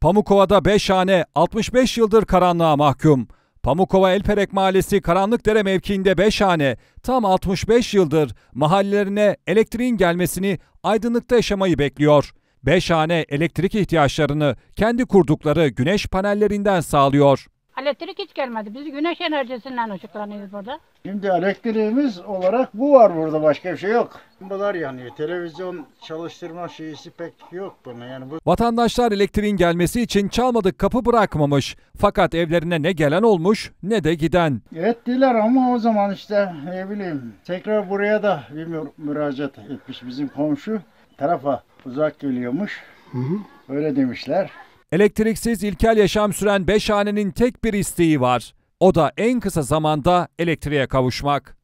Pamukova'da 5 hane 65 yıldır karanlığa mahkum. Pamukova Elperek Mahallesi Karanlıkdere mevkiinde 5 hane tam 65 yıldır mahallelerine elektriğin gelmesini aydınlıkta yaşamayı bekliyor. 5 hane elektrik ihtiyaçlarını kendi kurdukları güneş panellerinden sağlıyor. Elektrik hiç gelmedi. Biz güneş enerjisinden ışıklanıyoruz burada. Şimdi elektriğimiz olarak bu var burada. Başka bir şey yok. Bunlar yanıyor. Televizyon çalıştırma şeysi pek yok buna. Yani bu... Vatandaşlar elektriğin gelmesi için çalmadık kapı bırakmamış. Fakat evlerine ne gelen olmuş ne de giden. Ettiler ama o zaman işte ne bileyim tekrar buraya da bir müracaat etmiş bizim komşu tarafa uzak geliyormuş. Hı hı. Öyle demişler. Elektriksiz ilkel yaşam süren beş hanenin tek bir isteği var. O da en kısa zamanda elektriğe kavuşmak.